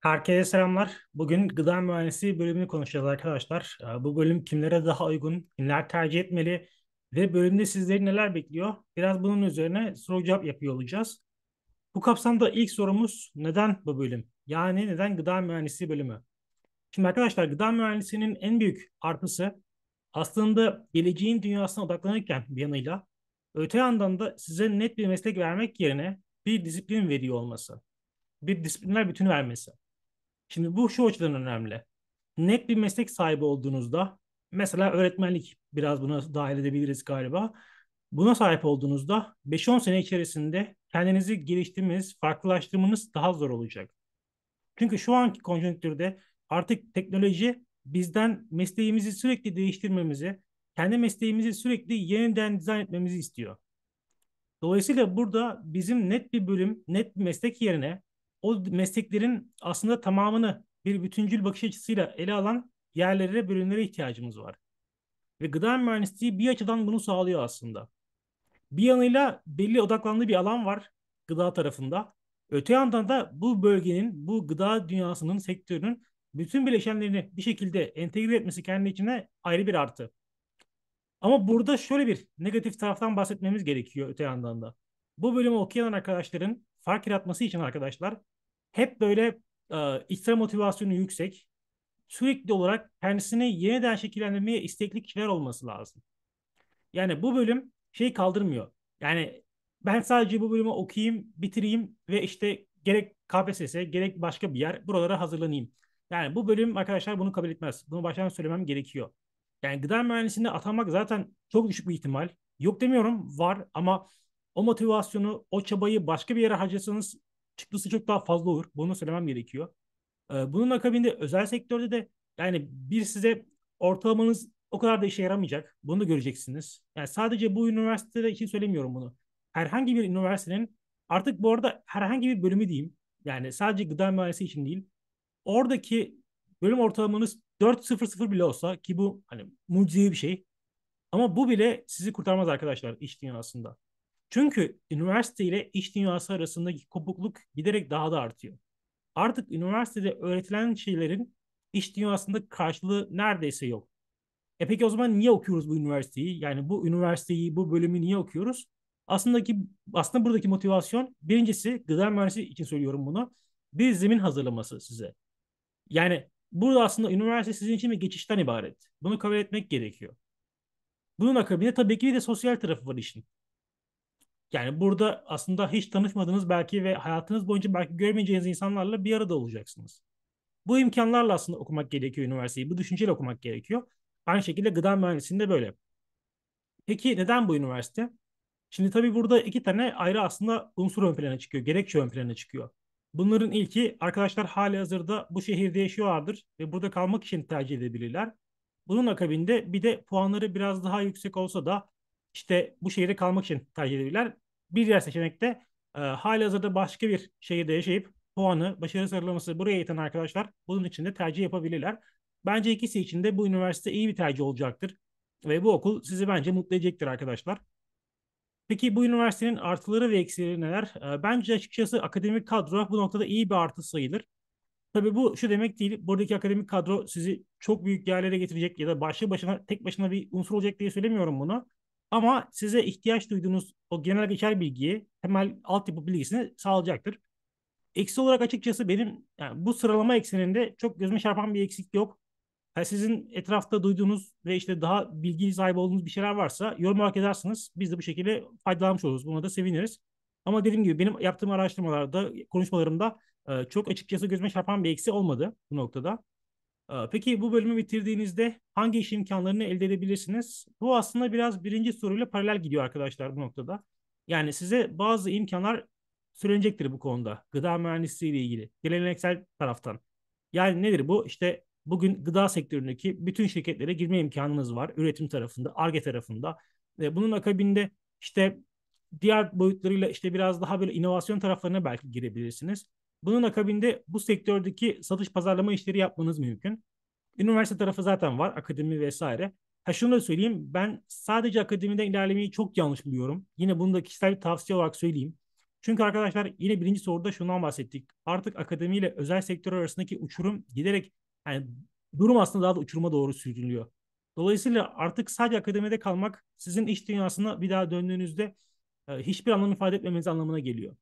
Herkese selamlar. Bugün gıda mühendisi bölümünü konuşacağız arkadaşlar. Ee, bu bölüm kimlere daha uygun, kimler tercih etmeli ve bölümde sizleri neler bekliyor? Biraz bunun üzerine soru cevap yapıyor olacağız. Bu kapsamda ilk sorumuz neden bu bölüm? Yani neden gıda mühendisi bölümü? Şimdi arkadaşlar gıda mühendisinin en büyük artısı aslında geleceğin dünyasına odaklanırken bir yanıyla öte yandan da size net bir meslek vermek yerine bir disiplin veriyor olması. Bir disiplinler bütünü vermesi. Şimdi bu şu açıdan önemli. Net bir meslek sahibi olduğunuzda mesela öğretmenlik biraz buna dahil edebiliriz galiba. Buna sahip olduğunuzda 5-10 sene içerisinde kendinizi geliştirmeniz, farklılaştırmanız daha zor olacak. Çünkü şu anki konjonktürde artık teknoloji bizden mesleğimizi sürekli değiştirmemizi, kendi mesleğimizi sürekli yeniden dizayn etmemizi istiyor. Dolayısıyla burada bizim net bir bölüm, net bir meslek yerine o mesleklerin aslında tamamını bir bütüncül bakış açısıyla ele alan yerlere, bölümlere ihtiyacımız var. Ve gıda mühendisliği bir açıdan bunu sağlıyor aslında. Bir yanıyla belli odaklandığı bir alan var gıda tarafında. Öte yandan da bu bölgenin, bu gıda dünyasının, sektörünün bütün bileşenlerini bir şekilde entegre etmesi kendi içine ayrı bir artı. Ama burada şöyle bir negatif taraftan bahsetmemiz gerekiyor öte yandan da. Bu bölümü okuyan arkadaşların fark yaratması için arkadaşlar hep böyle e, içsel motivasyonu yüksek, sürekli olarak kendisini yeniden şekillendirmeye istekli kişiler olması lazım. Yani bu bölüm şey kaldırmıyor. Yani ben sadece bu bölümü okuyayım, bitireyim ve işte gerek KPSS'e gerek başka bir yer buralara hazırlanayım. Yani bu bölüm arkadaşlar bunu kabul etmez. Bunu baştan söylemem gerekiyor. Yani gıda mühendisliğine atanmak zaten çok düşük bir ihtimal. Yok demiyorum var ama o motivasyonu, o çabayı başka bir yere harcasanız çıktısı çok daha fazla olur. Bunu söylemem gerekiyor. Ee, bunun akabinde özel sektörde de yani bir size ortalamanız o kadar da işe yaramayacak. Bunu da göreceksiniz. Yani sadece bu üniversitede için söylemiyorum bunu. Herhangi bir üniversitenin artık bu arada herhangi bir bölümü diyeyim. Yani sadece gıda mühendisi için değil. Oradaki bölüm ortalamanız 4.00 bile olsa ki bu hani mucizevi bir şey. Ama bu bile sizi kurtarmaz arkadaşlar iş dünyasında. Çünkü üniversite ile iş dünyası arasındaki kopukluk giderek daha da artıyor. Artık üniversitede öğretilen şeylerin iş dünyasında karşılığı neredeyse yok. E peki o zaman niye okuyoruz bu üniversiteyi? Yani bu üniversiteyi, bu bölümü niye okuyoruz? Aslında ki aslında buradaki motivasyon birincisi gıda mühendisi için söylüyorum bunu. Bir zemin hazırlaması size. Yani burada aslında üniversite sizin için bir geçişten ibaret. Bunu kabul etmek gerekiyor. Bunun akabinde tabii ki bir de sosyal tarafı var işin. Yani burada aslında hiç tanışmadığınız belki ve hayatınız boyunca belki görmeyeceğiniz insanlarla bir arada olacaksınız. Bu imkanlarla aslında okumak gerekiyor üniversiteyi. Bu düşünceyle okumak gerekiyor. Aynı şekilde gıda mühendisliğinde böyle. Peki neden bu üniversite? Şimdi tabii burada iki tane ayrı aslında unsur ön plana çıkıyor. Gerekçe ön plana çıkıyor. Bunların ilki arkadaşlar hali hazırda bu şehirde yaşıyorlardır ve burada kalmak için tercih edebilirler. Bunun akabinde bir de puanları biraz daha yüksek olsa da işte bu şehirde kalmak için tercih edebilirler. Bir diğer seçenek de e, hali hazırda başka bir şehirde yaşayıp puanı, başarı sıralaması buraya yeten arkadaşlar bunun için de tercih yapabilirler. Bence ikisi için de bu üniversite iyi bir tercih olacaktır. Ve bu okul sizi bence mutlu edecektir arkadaşlar. Peki bu üniversitenin artıları ve eksileri neler? E, bence açıkçası akademik kadro bu noktada iyi bir artı sayılır. Tabii bu şu demek değil. Buradaki akademik kadro sizi çok büyük yerlere getirecek ya da başlı başına tek başına bir unsur olacak diye söylemiyorum bunu. Ama size ihtiyaç duyduğunuz o genel geçer bilgiyi, temel altyapı bilgisini sağlayacaktır. Eksi olarak açıkçası benim yani bu sıralama ekseninde çok gözüme çarpan bir eksik yok. Yani sizin etrafta duyduğunuz ve işte daha bilgi sahibi olduğunuz bir şeyler varsa yorum olarak yazarsınız. Biz de bu şekilde faydalanmış oluruz. Buna da seviniriz. Ama dediğim gibi benim yaptığım araştırmalarda, konuşmalarımda e, çok açıkçası gözüme çarpan bir eksi olmadı bu noktada. Ee, peki bu bölümü bitirdiğinizde hangi iş imkanlarını elde edebilirsiniz? Bu aslında biraz birinci soruyla paralel gidiyor arkadaşlar bu noktada. Yani size bazı imkanlar söylenecektir bu konuda. Gıda mühendisliği ile ilgili. Geleneksel taraftan. Yani nedir bu? İşte bugün gıda sektöründeki bütün şirketlere girme imkanınız var. Üretim tarafında, ARGE tarafında. Bunun akabinde işte diğer boyutlarıyla işte biraz daha böyle inovasyon taraflarına belki girebilirsiniz. Bunun akabinde bu sektördeki satış pazarlama işleri yapmanız mümkün. Üniversite tarafı zaten var, akademi vesaire. Ha şunu da söyleyeyim, ben sadece akademiden ilerlemeyi çok yanlış buluyorum. Yine bunu da kişisel bir tavsiye olarak söyleyeyim. Çünkü arkadaşlar yine birinci soruda şundan bahsettik. Artık akademi ile özel sektör arasındaki uçurum giderek yani durum aslında daha da uçuruma doğru sürülüyor. Dolayısıyla artık sadece akademide kalmak sizin iş dünyasına bir daha döndüğünüzde e, hiçbir anlam ifade etmemeniz anlamına geliyor.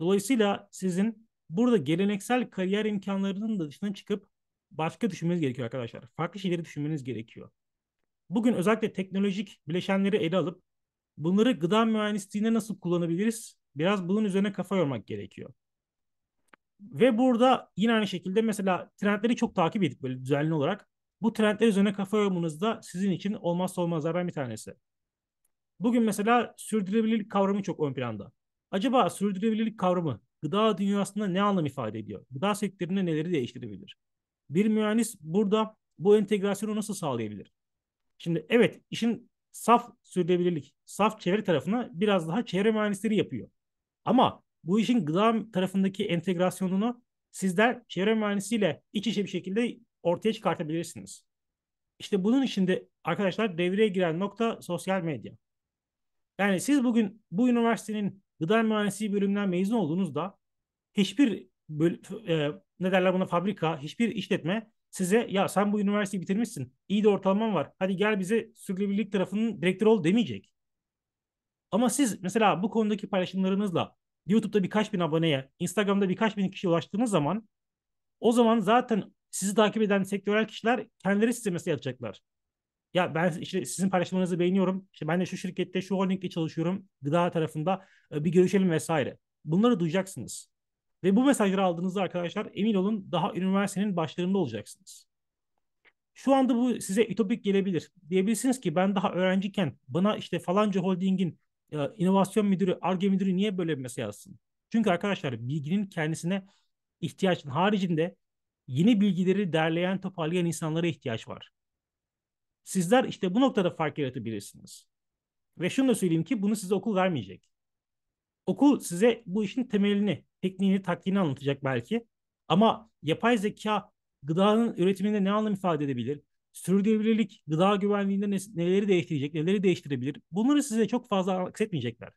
Dolayısıyla sizin burada geleneksel kariyer imkanlarının da dışına çıkıp başka düşünmeniz gerekiyor arkadaşlar. Farklı şeyleri düşünmeniz gerekiyor. Bugün özellikle teknolojik bileşenleri ele alıp bunları gıda mühendisliğine nasıl kullanabiliriz? Biraz bunun üzerine kafa yormak gerekiyor. Ve burada yine aynı şekilde mesela trendleri çok takip edip böyle düzenli olarak bu trendler üzerine kafa yormanız da sizin için olmazsa olmazlardan bir tanesi. Bugün mesela sürdürülebilirlik kavramı çok ön planda. Acaba sürdürülebilirlik kavramı gıda dünyasında ne anlam ifade ediyor? Gıda sektöründe neleri değiştirebilir? Bir mühendis burada bu entegrasyonu nasıl sağlayabilir? Şimdi evet işin saf sürdürülebilirlik, saf çevre tarafına biraz daha çevre mühendisleri yapıyor. Ama bu işin gıda tarafındaki entegrasyonunu sizler çevre mühendisiyle iç içe bir şekilde ortaya çıkartabilirsiniz. İşte bunun içinde arkadaşlar devreye giren nokta sosyal medya. Yani siz bugün bu üniversitenin gıda mühendisliği bölümünden mezun olduğunuzda hiçbir böl- e, ne derler buna fabrika, hiçbir işletme size ya sen bu üniversiteyi bitirmişsin, iyi de ortalaman var, hadi gel bize sürdürülebilirlik tarafının direktörü ol demeyecek. Ama siz mesela bu konudaki paylaşımlarınızla YouTube'da birkaç bin aboneye, Instagram'da birkaç bin kişi ulaştığınız zaman o zaman zaten sizi takip eden sektörel kişiler kendileri size mesaj atacaklar. Ya ben işte sizin paylaşımlarınızı beğeniyorum. İşte ben de şu şirkette, şu holdingde çalışıyorum. Gıda tarafında e, bir görüşelim vesaire. Bunları duyacaksınız. Ve bu mesajları aldığınızda arkadaşlar emin olun daha üniversitenin başlarında olacaksınız. Şu anda bu size ütopik gelebilir. Diyebilirsiniz ki ben daha öğrenciyken bana işte falanca holdingin e, inovasyon müdürü, ARGE müdürü niye böyle bir mesaj alsın? Çünkü arkadaşlar bilginin kendisine ihtiyacın haricinde yeni bilgileri derleyen, toparlayan insanlara ihtiyaç var. Sizler işte bu noktada fark yaratabilirsiniz. Ve şunu da söyleyeyim ki bunu size okul vermeyecek. Okul size bu işin temelini, tekniğini, taktiğini anlatacak belki. Ama yapay zeka gıdanın üretiminde ne anlam ifade edebilir? Sürdürülebilirlik, gıda güvenliğinde ne, neleri değiştirecek, neleri değiştirebilir? Bunları size çok fazla aksetmeyecekler.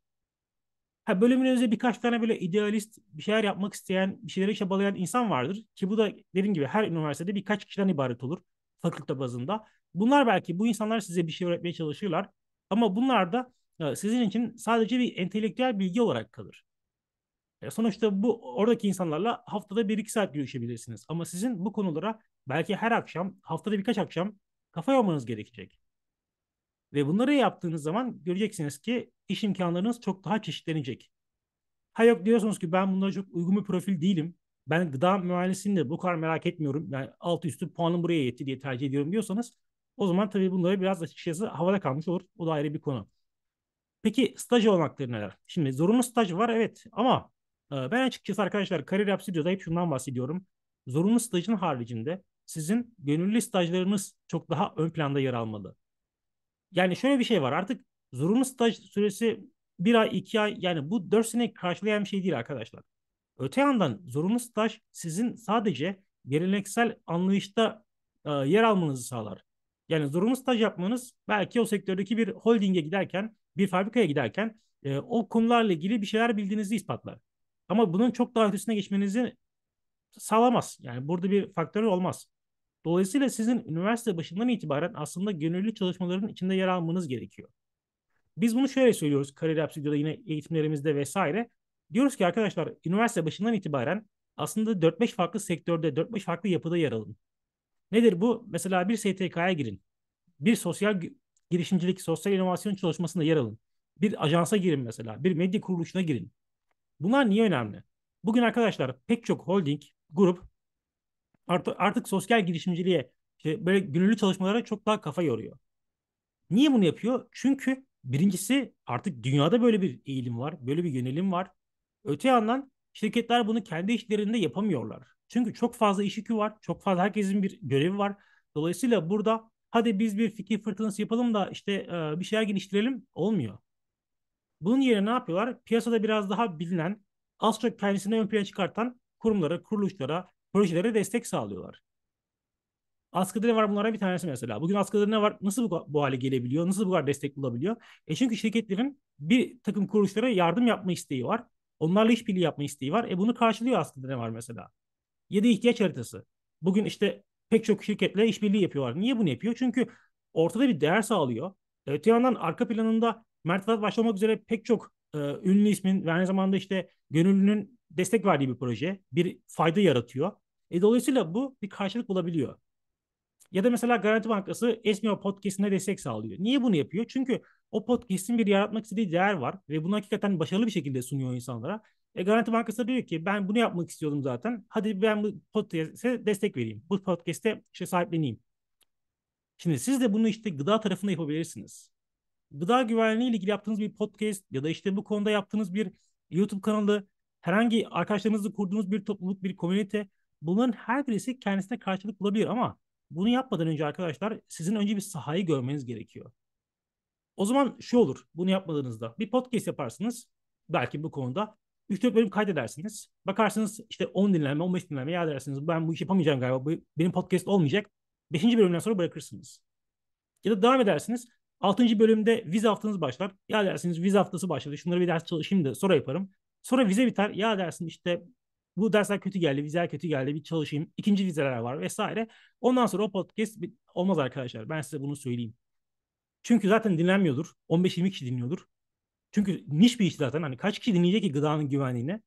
Ha, bölümünüzde birkaç tane böyle idealist, bir şeyler yapmak isteyen, bir şeylere çabalayan insan vardır. Ki bu da dediğim gibi her üniversitede birkaç kişiden ibaret olur fakülte bazında. Bunlar belki bu insanlar size bir şey öğretmeye çalışıyorlar ama bunlar da e, sizin için sadece bir entelektüel bilgi olarak kalır. E, sonuçta bu oradaki insanlarla haftada 1-2 saat görüşebilirsiniz. Ama sizin bu konulara belki her akşam, haftada birkaç akşam kafa yormanız gerekecek. Ve bunları yaptığınız zaman göreceksiniz ki iş imkanlarınız çok daha çeşitlenecek. Ha yok diyorsunuz ki ben bunlara çok uygun bir profil değilim. Ben gıda mühendisliğini de bu kadar merak etmiyorum. Yani altı üstü puanım buraya yetti diye tercih ediyorum diyorsanız o zaman tabii bunları biraz açıkçası havada kalmış olur. O da ayrı bir konu. Peki staj olanakları neler? Şimdi zorunlu staj var evet ama e, ben açıkçası arkadaşlar Kariyer App Studio'da hep şundan bahsediyorum. Zorunlu stajın haricinde sizin gönüllü stajlarınız çok daha ön planda yer almalı. Yani şöyle bir şey var artık zorunlu staj süresi bir ay, iki ay yani bu dört sene karşılayan bir şey değil arkadaşlar. Öte yandan zorunlu staj sizin sadece geleneksel anlayışta e, yer almanızı sağlar. Yani zorunlu staj yapmanız belki o sektördeki bir holdinge giderken, bir fabrikaya giderken e, o konularla ilgili bir şeyler bildiğinizi ispatlar. Ama bunun çok daha ötesine geçmenizi sağlamaz. Yani burada bir faktör olmaz. Dolayısıyla sizin üniversite başından itibaren aslında gönüllü çalışmaların içinde yer almanız gerekiyor. Biz bunu şöyle söylüyoruz Kariyer App Stüdyo'da yine eğitimlerimizde vesaire. Diyoruz ki arkadaşlar üniversite başından itibaren aslında 4-5 farklı sektörde, 4-5 farklı yapıda yer alın. Nedir bu? Mesela bir STK'ya girin. Bir sosyal girişimcilik, sosyal inovasyon çalışmasında yer alın. Bir ajansa girin mesela. Bir medya kuruluşuna girin. Bunlar niye önemli? Bugün arkadaşlar pek çok holding, grup artık, artık sosyal girişimciliğe işte böyle gönüllü çalışmalara çok daha kafa yoruyor. Niye bunu yapıyor? Çünkü birincisi artık dünyada böyle bir eğilim var, böyle bir yönelim var. Öte yandan şirketler bunu kendi işlerinde yapamıyorlar. Çünkü çok fazla iş yükü var. Çok fazla herkesin bir görevi var. Dolayısıyla burada hadi biz bir fikir fırtınası yapalım da işte e, bir şeyler geliştirelim olmuyor. Bunun yerine ne yapıyorlar? Piyasada biraz daha bilinen, az çok kendisini ön plana çıkartan kurumlara, kuruluşlara, projelere destek sağlıyorlar. Askıda ne var bunlara bir tanesi mesela. Bugün askıda ne var? Nasıl bu, bu hale gelebiliyor? Nasıl bu kadar destek bulabiliyor? E çünkü şirketlerin bir takım kuruluşlara yardım yapma isteği var. Onlarla işbirliği yapma isteği var. E bunu karşılıyor askıda ne var mesela ya ihtiyaç haritası. Bugün işte pek çok şirketle işbirliği yapıyorlar. Niye bunu yapıyor? Çünkü ortada bir değer sağlıyor. Öte yandan arka planında Mert Fırat başlamak üzere pek çok e, ünlü ismin ve aynı zamanda işte gönüllünün destek verdiği bir proje. Bir fayda yaratıyor. E, dolayısıyla bu bir karşılık bulabiliyor. Ya da mesela Garanti Bankası Esmiyor Podcast'ine destek sağlıyor. Niye bunu yapıyor? Çünkü o podcast'in bir yaratmak istediği değer var ve bunu hakikaten başarılı bir şekilde sunuyor insanlara. E, Garanti Bankası diyor ki ben bunu yapmak istiyordum zaten. Hadi ben bu podcast'e destek vereyim. Bu podcast'e işte sahipleneyim. Şimdi siz de bunu işte gıda tarafında yapabilirsiniz. Gıda güvenliği ile ilgili yaptığınız bir podcast ya da işte bu konuda yaptığınız bir YouTube kanalı, herhangi arkadaşlarınızla kurduğunuz bir topluluk, bir komünite bunların her birisi kendisine karşılık bulabilir ama bunu yapmadan önce arkadaşlar sizin önce bir sahayı görmeniz gerekiyor. O zaman şu olur bunu yapmadığınızda bir podcast yaparsınız belki bu konuda 3 4 bölüm kaydedersiniz. Bakarsınız işte 10 dinlenme, 15 dinlenme ya dersiniz ben bu işi yapamayacağım galiba. Bu, benim podcast olmayacak. 5. bölümden sonra bırakırsınız. Ya da devam edersiniz. 6. bölümde vize haftanız başlar. Ya dersiniz vize haftası başladı. Şunları bir ders çalışayım da sonra yaparım. Sonra vize biter. Ya dersin işte bu dersler kötü geldi, vizeler kötü geldi, bir çalışayım. İkinci vizeler var vesaire. Ondan sonra o podcast olmaz arkadaşlar. Ben size bunu söyleyeyim. Çünkü zaten dinlenmiyordur. 15-20 kişi dinliyordur. Çünkü niş bir iş zaten. Hani kaç kişi dinleyecek ki gıdanın güvenliğine?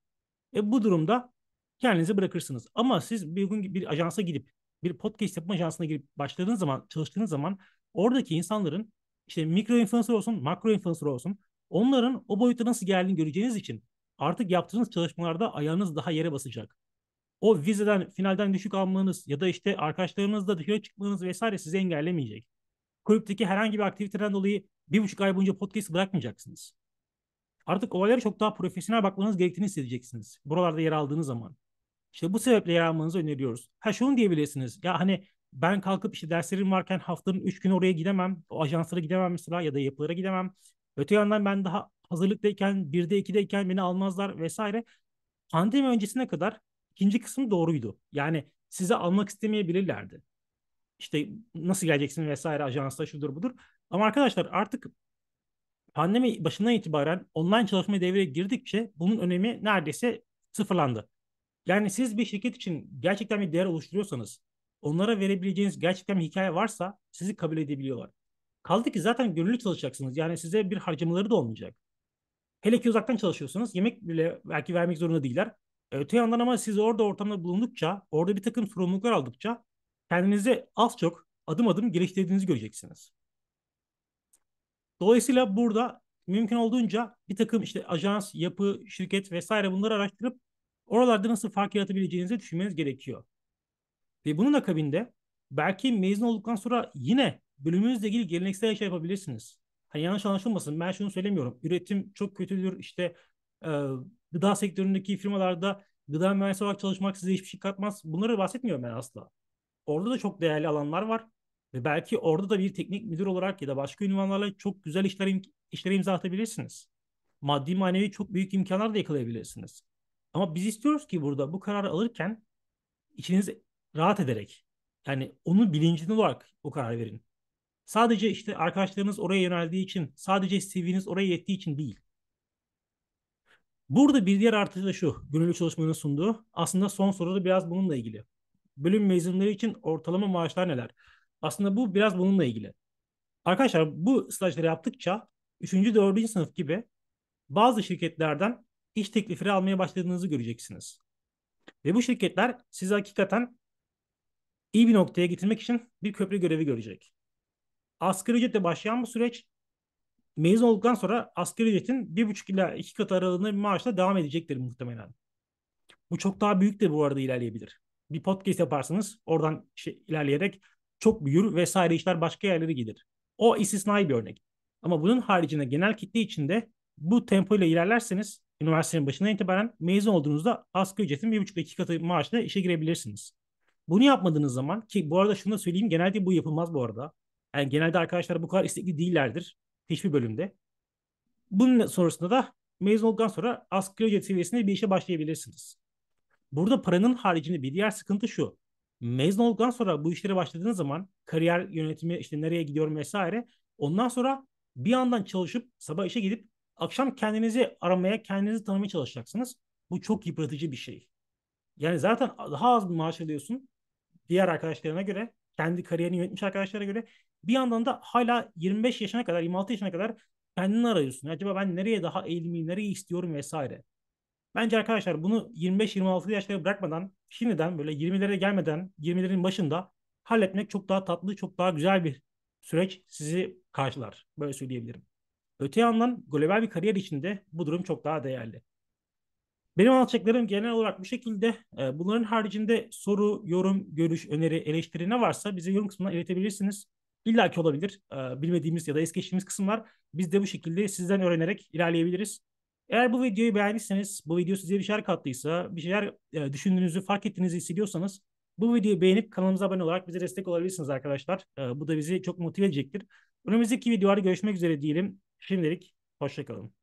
E bu durumda kendinizi bırakırsınız. Ama siz bir gün bir ajansa gidip bir podcast yapma ajansına girip başladığınız zaman, çalıştığınız zaman oradaki insanların işte mikro influencer olsun, makro influencer olsun onların o boyuta nasıl geldiğini göreceğiniz için artık yaptığınız çalışmalarda ayağınız daha yere basacak. O vizeden, finalden düşük almanız ya da işte arkadaşlarınızla dışarı çıkmanız vesaire sizi engellemeyecek. Kulüpteki herhangi bir aktiviteden dolayı bir buçuk ay boyunca podcast bırakmayacaksınız. Artık olaylara çok daha profesyonel bakmanız gerektiğini hissedeceksiniz. Buralarda yer aldığınız zaman. İşte bu sebeple yer almanızı öneriyoruz. Ha şunu diyebilirsiniz. Ya hani ben kalkıp işte derslerim varken haftanın 3 gün oraya gidemem. O ajanslara gidemem mesela ya da yapılara gidemem. Öte yandan ben daha hazırlıktayken, 1'de 2'deyken beni almazlar vesaire. Pandemi öncesine kadar ikinci kısım doğruydu. Yani sizi almak istemeyebilirlerdi. İşte nasıl geleceksin vesaire ajansta şudur budur. Ama arkadaşlar artık pandemi başından itibaren online çalışma devreye girdikçe bunun önemi neredeyse sıfırlandı. Yani siz bir şirket için gerçekten bir değer oluşturuyorsanız, onlara verebileceğiniz gerçekten bir hikaye varsa sizi kabul edebiliyorlar. Kaldı ki zaten gönüllü çalışacaksınız. Yani size bir harcamaları da olmayacak. Hele ki uzaktan çalışıyorsanız yemek bile belki vermek zorunda değiller. E, öte yandan ama siz orada ortamda bulundukça, orada bir takım sorumluluklar aldıkça kendinizi az çok adım adım geliştirdiğinizi göreceksiniz. Dolayısıyla burada mümkün olduğunca bir takım işte ajans, yapı, şirket vesaire bunları araştırıp oralarda nasıl fark yaratabileceğinizi düşünmeniz gerekiyor. Ve bunun akabinde belki mezun olduktan sonra yine bölümünüzle ilgili geleneksel şey yapabilirsiniz. Hani yanlış anlaşılmasın ben şunu söylemiyorum. Üretim çok kötüdür işte e, gıda sektöründeki firmalarda gıda mühendisi olarak çalışmak size hiçbir şey katmaz. Bunları bahsetmiyorum ben asla. Orada da çok değerli alanlar var. Ve belki orada da bir teknik müdür olarak ya da başka ünvanlarla çok güzel işler im işlere imza atabilirsiniz. Maddi manevi çok büyük imkanlar da yakalayabilirsiniz. Ama biz istiyoruz ki burada bu kararı alırken içiniz rahat ederek yani onun bilincinde olarak o kararı verin. Sadece işte arkadaşlarınız oraya yöneldiği için, sadece CV'niz oraya yettiği için değil. Burada bir diğer artışı da şu, gönüllü çalışmanın sunduğu. Aslında son soru da biraz bununla ilgili. Bölüm mezunları için ortalama maaşlar neler? Aslında bu biraz bununla ilgili. Arkadaşlar bu stajları yaptıkça 3. 4. sınıf gibi bazı şirketlerden iş teklifleri almaya başladığınızı göreceksiniz. Ve bu şirketler sizi hakikaten iyi bir noktaya getirmek için bir köprü görevi görecek. Asgari ücretle başlayan bu süreç mezun olduktan sonra asgari ücretin 1,5 ila 2 kat aralığında bir maaşla devam edecektir muhtemelen. Bu çok daha büyük de bu arada ilerleyebilir. Bir podcast yaparsınız oradan şey, ilerleyerek çok büyür vesaire işler başka yerlere gider. O istisnai bir örnek. Ama bunun haricinde genel kitle içinde bu tempo ile ilerlerseniz üniversitenin başına itibaren mezun olduğunuzda asgari ücretin bir buçuk iki katı maaşla işe girebilirsiniz. Bunu yapmadığınız zaman ki bu arada şunu da söyleyeyim genelde bu yapılmaz bu arada. Yani genelde arkadaşlar bu kadar istekli değillerdir hiçbir bölümde. Bunun sonrasında da mezun olduktan sonra asgari ücret seviyesinde bir işe başlayabilirsiniz. Burada paranın haricinde bir diğer sıkıntı şu mezun olduktan sonra bu işlere başladığınız zaman kariyer yönetimi işte nereye gidiyorum vesaire. Ondan sonra bir yandan çalışıp sabah işe gidip akşam kendinizi aramaya, kendinizi tanımaya çalışacaksınız. Bu çok yıpratıcı bir şey. Yani zaten daha az bir maaş alıyorsun diğer arkadaşlarına göre, kendi kariyerini yönetmiş arkadaşlara göre. Bir yandan da hala 25 yaşına kadar, 26 yaşına kadar kendini arıyorsun. Acaba ben nereye daha eğilimliyim, nereyi istiyorum vesaire. Bence arkadaşlar bunu 25-26 yaşları bırakmadan şimdiden böyle 20'lere gelmeden 20'lerin başında halletmek çok daha tatlı, çok daha güzel bir süreç sizi karşılar. Böyle söyleyebilirim. Öte yandan global bir kariyer içinde bu durum çok daha değerli. Benim alacaklarım genel olarak bu şekilde. Ee, bunların haricinde soru, yorum, görüş, öneri, eleştiri ne varsa bize yorum kısmına iletebilirsiniz. İlla ki olabilir. Ee, bilmediğimiz ya da es geçtiğimiz kısımlar biz de bu şekilde sizden öğrenerek ilerleyebiliriz. Eğer bu videoyu beğenmişseniz, bu video size bir şeyler kattıysa, bir şeyler e, düşündüğünüzü, fark ettiğinizi hissediyorsanız bu videoyu beğenip kanalımıza abone olarak bize destek olabilirsiniz arkadaşlar. E, bu da bizi çok motive edecektir. Önümüzdeki videolarda görüşmek üzere diyelim. Şimdilik hoşçakalın.